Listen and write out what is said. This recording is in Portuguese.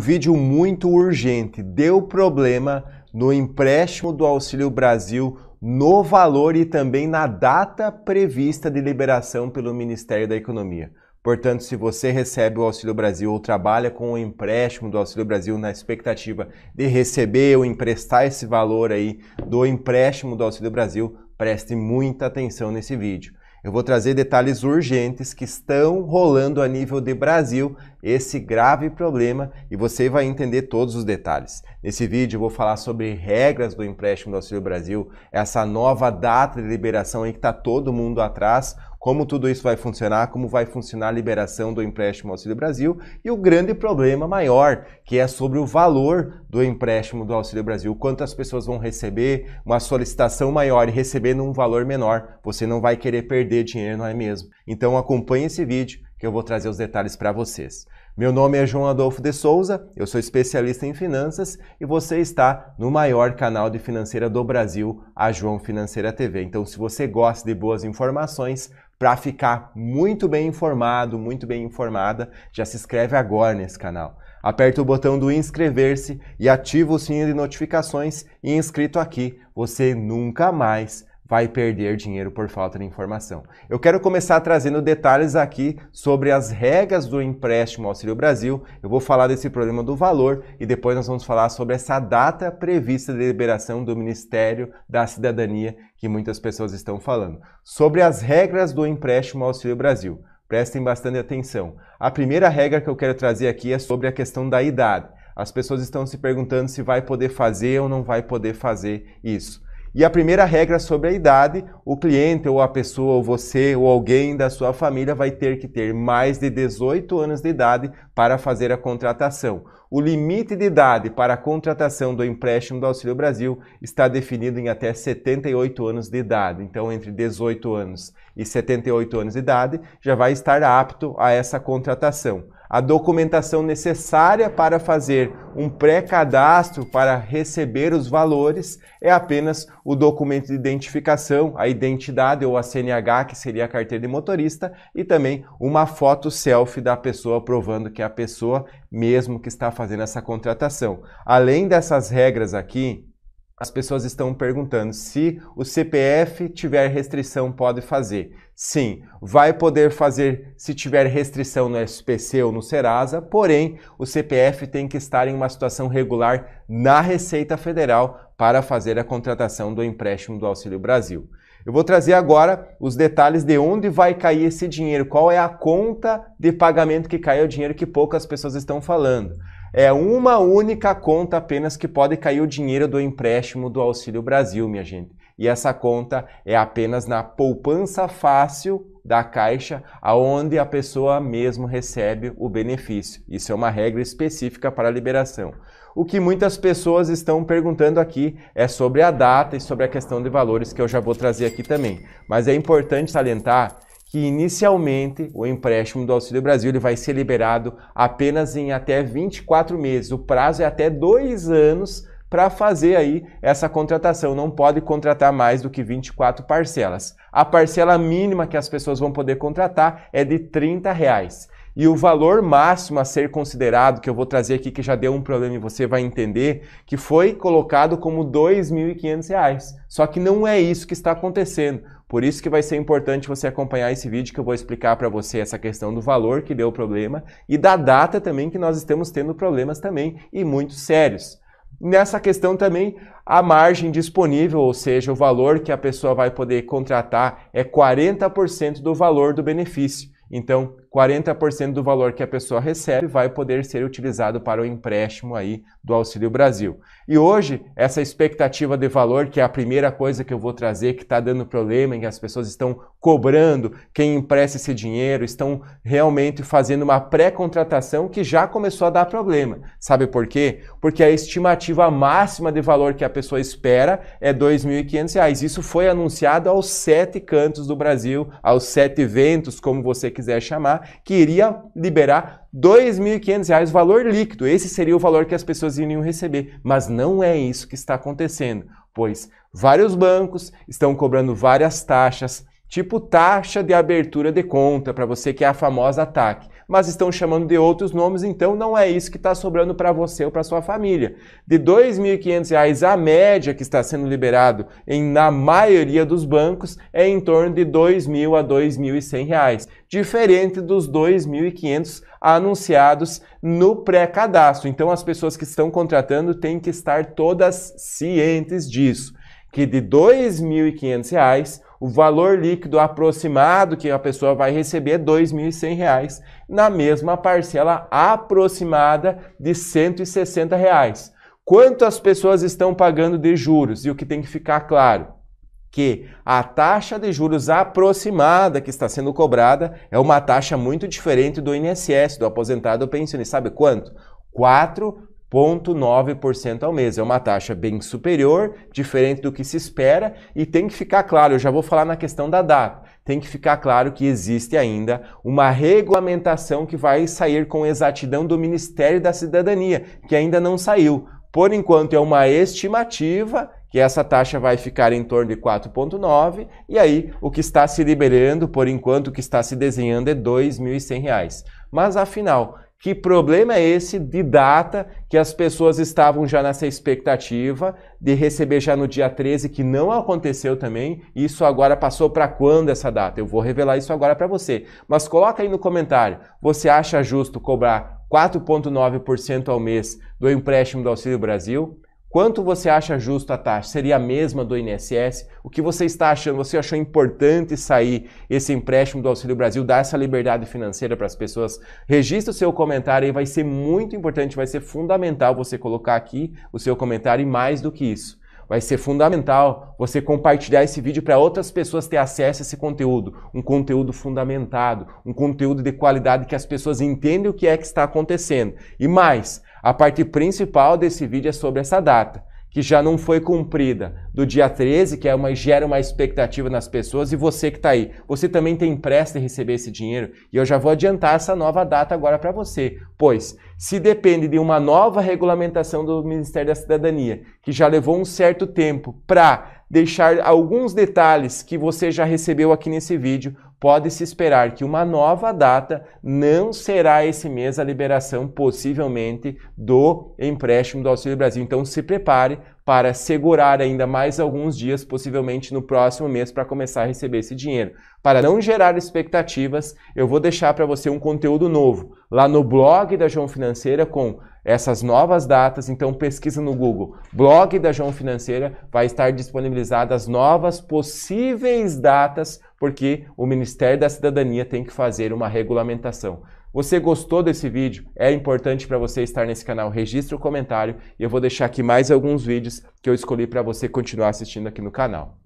um vídeo muito urgente. Deu problema no empréstimo do Auxílio Brasil, no valor e também na data prevista de liberação pelo Ministério da Economia. Portanto, se você recebe o Auxílio Brasil ou trabalha com o empréstimo do Auxílio Brasil na expectativa de receber ou emprestar esse valor aí do empréstimo do Auxílio Brasil, preste muita atenção nesse vídeo. Eu vou trazer detalhes urgentes que estão rolando a nível de Brasil esse grave problema e você vai entender todos os detalhes. Nesse vídeo eu vou falar sobre regras do empréstimo do Auxílio Brasil, essa nova data de liberação aí que está todo mundo atrás, como tudo isso vai funcionar, como vai funcionar a liberação do empréstimo Auxílio Brasil e o grande problema maior, que é sobre o valor do empréstimo do Auxílio Brasil, quantas pessoas vão receber uma solicitação maior e recebendo um valor menor. Você não vai querer perder dinheiro, não é mesmo? Então acompanhe esse vídeo que eu vou trazer os detalhes para vocês. Meu nome é João Adolfo de Souza, eu sou especialista em finanças e você está no maior canal de financeira do Brasil, a João Financeira TV. Então, se você gosta de boas informações, para ficar muito bem informado, muito bem informada, já se inscreve agora nesse canal. Aperta o botão do inscrever-se e ativa o sininho de notificações e inscrito aqui, você nunca mais vai perder dinheiro por falta de informação. Eu quero começar trazendo detalhes aqui sobre as regras do empréstimo Auxílio Brasil. Eu vou falar desse problema do valor e depois nós vamos falar sobre essa data prevista de liberação do Ministério da Cidadania que muitas pessoas estão falando. Sobre as regras do empréstimo Auxílio Brasil. Prestem bastante atenção. A primeira regra que eu quero trazer aqui é sobre a questão da idade. As pessoas estão se perguntando se vai poder fazer ou não vai poder fazer isso. E a primeira regra sobre a idade, o cliente ou a pessoa ou você ou alguém da sua família vai ter que ter mais de 18 anos de idade para fazer a contratação. O limite de idade para a contratação do empréstimo do Auxílio Brasil está definido em até 78 anos de idade. Então, entre 18 anos e 78 anos de idade, já vai estar apto a essa contratação a documentação necessária para fazer um pré-cadastro para receber os valores é apenas o documento de identificação, a identidade ou a CNH, que seria a carteira de motorista, e também uma foto selfie da pessoa provando que é a pessoa mesmo que está fazendo essa contratação. Além dessas regras aqui, as pessoas estão perguntando se o CPF tiver restrição pode fazer. Sim, vai poder fazer se tiver restrição no SPC ou no Serasa, porém o CPF tem que estar em uma situação regular na Receita Federal para fazer a contratação do empréstimo do Auxílio Brasil. Eu vou trazer agora os detalhes de onde vai cair esse dinheiro, qual é a conta de pagamento que cai, é o dinheiro que poucas pessoas estão falando. É uma única conta apenas que pode cair o dinheiro do empréstimo do Auxílio Brasil, minha gente. E essa conta é apenas na poupança fácil da Caixa, aonde a pessoa mesmo recebe o benefício. Isso é uma regra específica para a liberação. O que muitas pessoas estão perguntando aqui é sobre a data e sobre a questão de valores que eu já vou trazer aqui também. Mas é importante salientar que inicialmente o empréstimo do Auxílio Brasil ele vai ser liberado apenas em até 24 meses. O prazo é até dois anos para fazer aí essa contratação. Não pode contratar mais do que 24 parcelas. A parcela mínima que as pessoas vão poder contratar é de R$ 30 reais. E o valor máximo a ser considerado, que eu vou trazer aqui que já deu um problema e você vai entender, que foi colocado como R$ 2.500. Só que não é isso que está acontecendo. Por isso que vai ser importante você acompanhar esse vídeo que eu vou explicar para você essa questão do valor que deu o problema e da data também que nós estamos tendo problemas também e muito sérios. Nessa questão também a margem disponível, ou seja, o valor que a pessoa vai poder contratar é 40% do valor do benefício. Então, 40% do valor que a pessoa recebe vai poder ser utilizado para o empréstimo aí do Auxílio Brasil. E hoje, essa expectativa de valor, que é a primeira coisa que eu vou trazer que está dando problema, em que as pessoas estão cobrando quem empresta esse dinheiro, estão realmente fazendo uma pré-contratação que já começou a dar problema. Sabe por quê? Porque a estimativa máxima de valor que a pessoa espera é R$ 2.500. Isso foi anunciado aos sete cantos do Brasil, aos sete ventos, como você quiser chamar, que iria liberar R$ 2.500 valor líquido. Esse seria o valor que as pessoas iriam receber, mas não é isso que está acontecendo, pois vários bancos estão cobrando várias taxas, tipo taxa de abertura de conta, para você que é a famosa TAC. Mas estão chamando de outros nomes, então não é isso que está sobrando para você ou para sua família. De R$ 2.500 a média que está sendo liberado em, na maioria dos bancos é em torno de R$ 2.000 a R$ 2.100, diferente dos R$ 2.500 anunciados no pré-cadastro. Então as pessoas que estão contratando têm que estar todas cientes disso, que de R$ 2.500 o valor líquido aproximado que a pessoa vai receber é R$ 2.100, na mesma parcela aproximada de R$ 160. Reais. Quanto as pessoas estão pagando de juros? E o que tem que ficar claro? que a taxa de juros aproximada que está sendo cobrada é uma taxa muito diferente do INSS, do aposentado ou pensionista. Sabe quanto? 4 0,9% ao mês. É uma taxa bem superior, diferente do que se espera, e tem que ficar claro, eu já vou falar na questão da data tem que ficar claro que existe ainda uma regulamentação que vai sair com exatidão do Ministério da Cidadania, que ainda não saiu. Por enquanto é uma estimativa que essa taxa vai ficar em torno de 4,9 e aí o que está se liberando, por enquanto, o que está se desenhando é R$ 2.100. Mas afinal, que problema é esse de data que as pessoas estavam já nessa expectativa de receber já no dia 13, que não aconteceu também? Isso agora passou para quando essa data? Eu vou revelar isso agora para você. Mas coloca aí no comentário, você acha justo cobrar 4,9% ao mês do empréstimo do Auxílio Brasil? Quanto você acha justo a taxa? Seria a mesma do INSS? O que você está achando? Você achou importante sair esse empréstimo do Auxílio Brasil, dar essa liberdade financeira para as pessoas? Registre o seu comentário aí, vai ser muito importante, vai ser fundamental você colocar aqui o seu comentário e mais do que isso Vai ser fundamental você compartilhar esse vídeo para outras pessoas ter acesso a esse conteúdo, um conteúdo fundamentado, um conteúdo de qualidade que as pessoas entendam o que é que está acontecendo. E mais, a parte principal desse vídeo é sobre essa data que já não foi cumprida do dia 13, que é uma, gera uma expectativa nas pessoas, e você que está aí, você também tem pressa em receber esse dinheiro, e eu já vou adiantar essa nova data agora para você, pois se depende de uma nova regulamentação do Ministério da Cidadania, que já levou um certo tempo para deixar alguns detalhes que você já recebeu aqui nesse vídeo, pode-se esperar que uma nova data não será esse mês a liberação, possivelmente, do empréstimo do Auxílio Brasil. Então, se prepare para segurar ainda mais alguns dias, possivelmente no próximo mês, para começar a receber esse dinheiro. Para não gerar expectativas, eu vou deixar para você um conteúdo novo lá no blog da João Financeira com essas novas datas, então pesquisa no Google. Blog da João Financeira vai estar disponibilizadas novas possíveis datas porque o Ministério da Cidadania tem que fazer uma regulamentação. Você gostou desse vídeo? É importante para você estar nesse canal, registre o comentário e eu vou deixar aqui mais alguns vídeos que eu escolhi para você continuar assistindo aqui no canal.